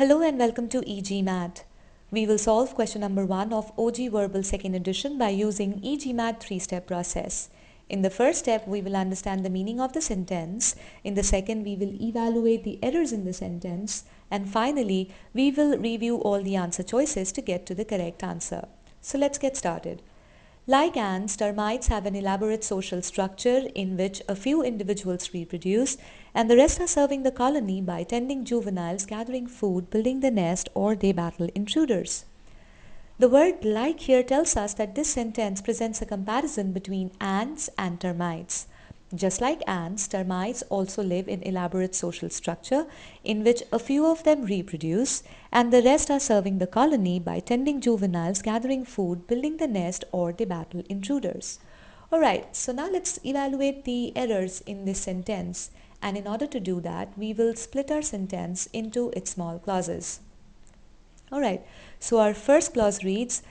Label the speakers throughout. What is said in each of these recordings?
Speaker 1: Hello and welcome to EGMAT. We will solve question number 1 of OG Verbal 2nd edition by using EGMAT 3-step process. In the first step, we will understand the meaning of the sentence. In the second, we will evaluate the errors in the sentence. And finally, we will review all the answer choices to get to the correct answer. So let's get started. Like ants, termites have an elaborate social structure in which a few individuals reproduce and the rest are serving the colony by tending juveniles, gathering food, building the nest or they battle intruders. The word like here tells us that this sentence presents a comparison between ants and termites. Just like ants, termites also live in elaborate social structure in which a few of them reproduce and the rest are serving the colony by tending juveniles, gathering food, building the nest or they battle intruders. Alright, so now let's evaluate the errors in this sentence and in order to do that we will split our sentence into its small clauses. Alright, so our first clause reads,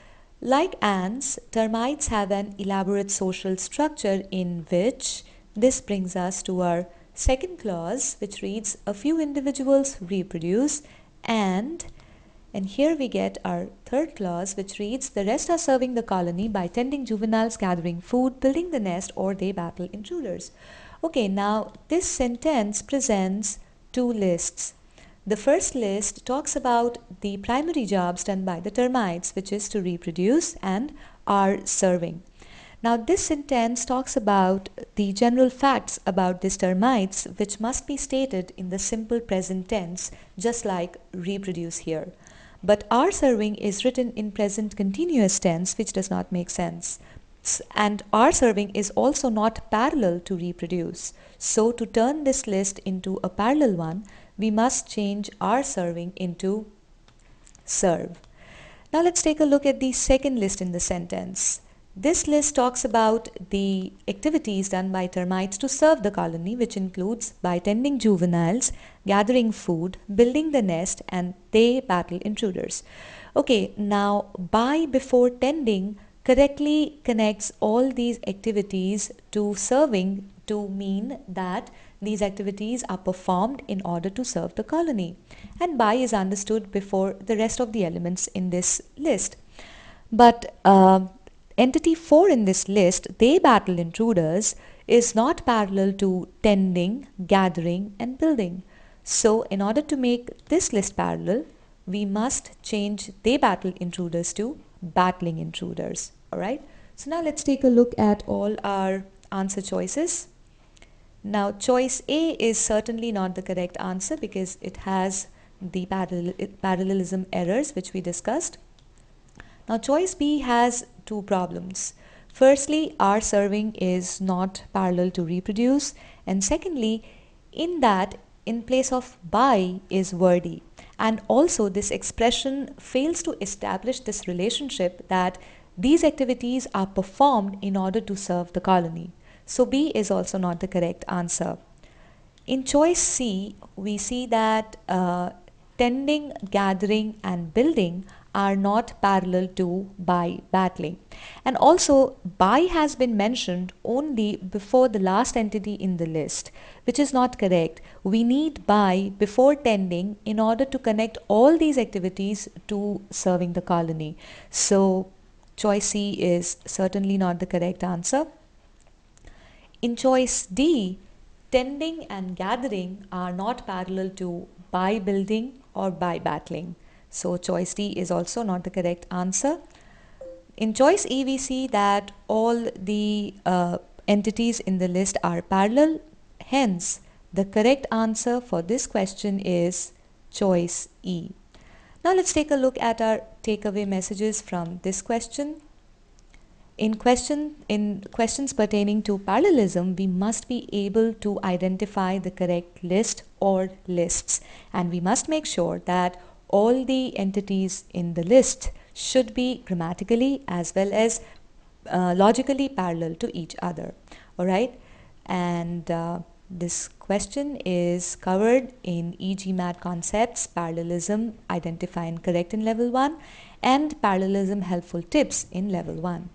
Speaker 1: like ants, termites have an elaborate social structure in which this brings us to our second clause which reads a few individuals reproduce and and here we get our third clause which reads the rest are serving the colony by tending juveniles gathering food building the nest or they battle intruders. Okay now this sentence presents two lists. The first list talks about the primary jobs done by the termites which is to reproduce and are serving. Now this sentence talks about the general facts about these termites which must be stated in the simple present tense just like reproduce here. But our serving is written in present continuous tense which does not make sense and our serving is also not parallel to reproduce. So to turn this list into a parallel one, we must change our serving into serve. Now let's take a look at the second list in the sentence. This list talks about the activities done by termites to serve the colony which includes by tending juveniles, gathering food, building the nest and they battle intruders. Okay, now by before tending correctly connects all these activities to serving to mean that these activities are performed in order to serve the colony and by is understood before the rest of the elements in this list. But uh, Entity 4 in this list, they battle intruders, is not parallel to tending, gathering, and building. So in order to make this list parallel, we must change they battle intruders to battling intruders. All right. So now let's take a look at all our answer choices. Now choice A is certainly not the correct answer because it has the parallel parallelism errors which we discussed. Now choice B has two problems. Firstly, our serving is not parallel to reproduce and secondly, in that in place of by is wordy and also this expression fails to establish this relationship that these activities are performed in order to serve the colony. So B is also not the correct answer. In choice C, we see that uh, tending, gathering and building are not parallel to by battling, And also by has been mentioned only before the last entity in the list, which is not correct. We need by before tending in order to connect all these activities to serving the colony. So choice C is certainly not the correct answer. In choice D, tending and gathering are not parallel to by building or by battling. So choice D is also not the correct answer. In choice E, we see that all the uh, entities in the list are parallel. Hence, the correct answer for this question is choice E. Now let's take a look at our takeaway messages from this question. In, question, in questions pertaining to parallelism, we must be able to identify the correct list or lists and we must make sure that all the entities in the list should be grammatically as well as uh, logically parallel to each other all right and uh, this question is covered in EGMAT concepts, parallelism, identify and correct in level 1 and parallelism helpful tips in level 1.